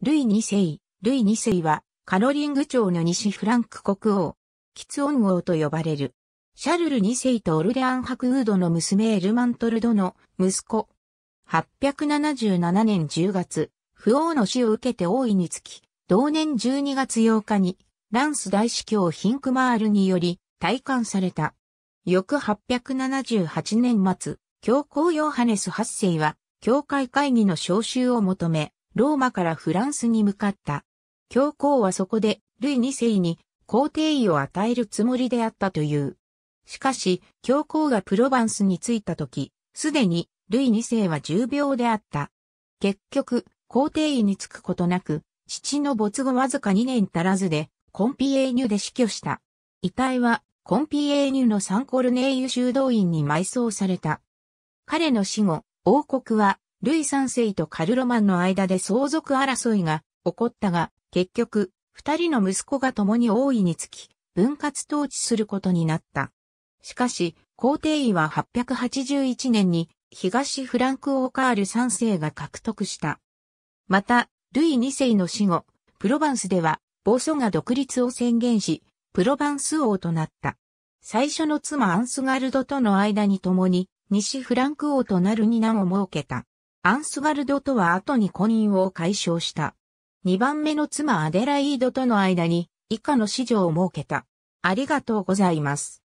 ルイ2世、ルイ2世は、カロリング朝の西フランク国王、キツオン王と呼ばれる。シャルル2世とオルデアンハクウードの娘エルマントルドの息子。877年10月、不王の死を受けて王位につき、同年12月8日に、ランス大司教ヒンクマールにより、退官された。翌878年末、教皇ヨハネス8世は、教会会議の召集を求め、ローマからフランスに向かった。教皇はそこで、ルイ2世に皇帝位を与えるつもりであったという。しかし、教皇がプロヴァンスに着いた時、すでに、ルイ2世は重病であった。結局、皇帝位に着くことなく、父の没後わずか2年足らずで、コンピエーニュで死去した。遺体は、コンピエーニュのサンコルネイユ修道院に埋葬された。彼の死後、王国はルイ3世とカルロマンの間で相続争いが起こったが、結局、二人の息子が共に王位につき、分割統治することになった。しかし、皇帝位は881年に東フランク王カール3世が獲得した。また、ルイ2世の死後、プロヴァンスでは、ボソが独立を宣言し、プロヴァンス王となった。最初の妻アンスガルドとの間に共に、西フランク王となる二男を設けた。アンスガルドとは後に婚姻を解消した。2番目の妻アデライードとの間に以下の子女を設けた。ありがとうございます。